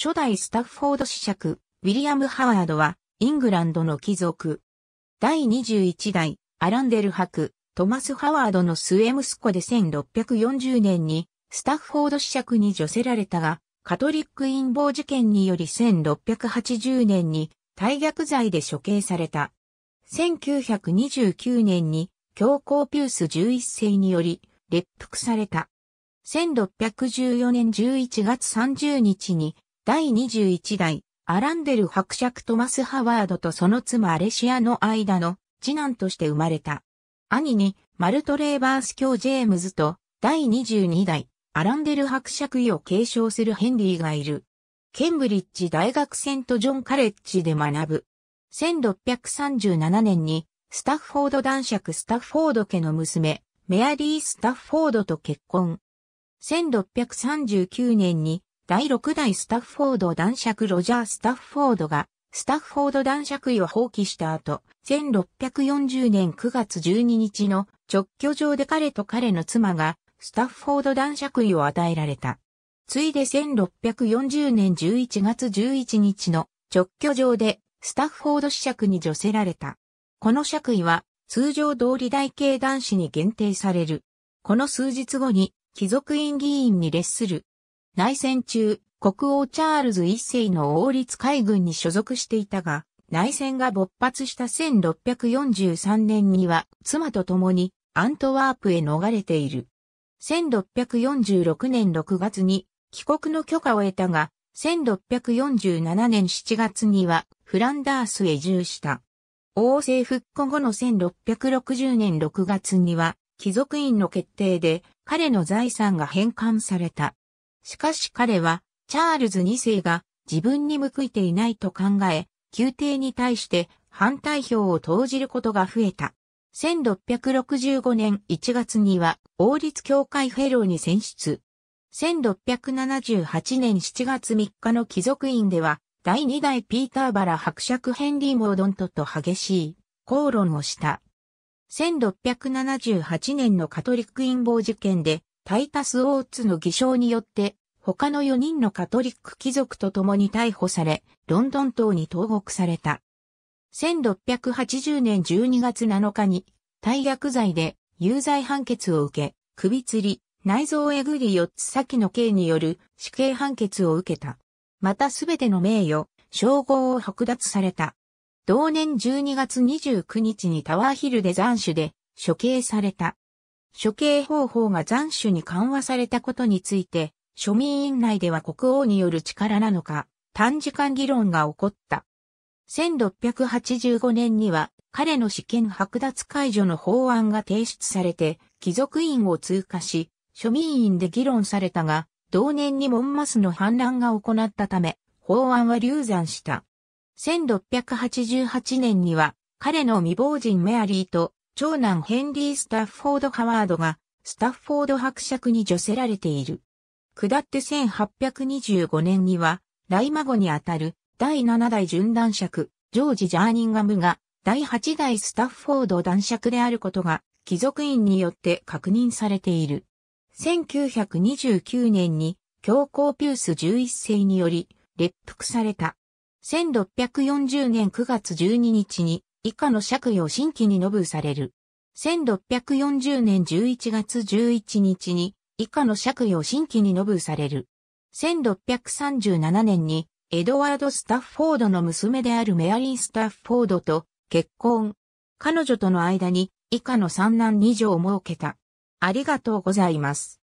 初代スタッフォード子爵、ウィリアム・ハワードは、イングランドの貴族。第21代、アランデル伯、トマス・ハワードの末息子で1640年に、スタッフォード子爵に除せられたが、カトリック陰謀事件により1680年に、退逆罪で処刑された。1929年に、教皇ピュース11世により、列服された。1614年11月30日に、第21代、アランデル伯爵トマス・ハワードとその妻アレシアの間の次男として生まれた。兄に、マルトレーバース卿ジェームズと、第22代、アランデル伯爵位を継承するヘンリーがいる。ケンブリッジ大学セントジョンカレッジで学ぶ。1637年に、スタッフォード男爵スタッフォード家の娘、メアリー・スタッフォードと結婚。1639年に、第6代スタッフォード男爵ロジャー・スタッフォードが、スタッフォード男爵位を放棄した後、1640年9月12日の直居上で彼と彼の妻が、スタッフォード男爵位を与えられた。ついで1640年11月11日の直居上で、スタッフォード子爵に除せられた。この爵位は、通常通り大系男子に限定される。この数日後に、貴族院議員に列する内戦中、国王チャールズ一世の王立海軍に所属していたが、内戦が勃発した1643年には妻と共にアントワープへ逃れている。1646年6月に帰国の許可を得たが、1647年7月にはフランダースへ移住した。王政復古後の1660年6月には貴族院の決定で彼の財産が返還された。しかし彼は、チャールズ2世が自分に報いていないと考え、宮廷に対して反対票を投じることが増えた。1665年1月には王立協会フェローに選出。1678年7月3日の貴族院では、第2代ピーターバラ伯爵ヘンリー・モードントと激しい口論をした。1678年のカトリック陰謀事件で、タイタス・オーツの偽証によって他の4人のカトリック貴族と共に逮捕され、ロンドン島に投獄された。1680年12月7日に、大薬罪で有罪判決を受け、首吊り、内臓えぐり4つ先の刑による死刑判決を受けた。またすべての名誉、称号を剥奪された。同年12月29日にタワーヒルで斬首で処刑された。処刑方法が斬首に緩和されたことについて、庶民院内では国王による力なのか、短時間議論が起こった。1685年には彼の試験剥奪解除の法案が提出されて、貴族院を通過し、庶民院で議論されたが、同年にモンマスの反乱が行ったため、法案は流産した。1688年には、彼の未亡人メアリーと、長男ヘンリー・スタッフォード・ハワードが、スタッフォード伯爵に助せられている。下って1825年には、ライ孫にあたる第7代順男爵、ジョージ・ジャーニンガムが第8代スタッフォード男爵であることが貴族院によって確認されている。1929年に教皇ピュース11世により列服された。1640年9月12日に以下の借与新規にノぶされる。1640年11月11日に以下の借を新規にノぶされる。1637年にエドワード・スタッフォードの娘であるメアリン・スタッフォードと結婚。彼女との間に以下の三男二女を設けた。ありがとうございます。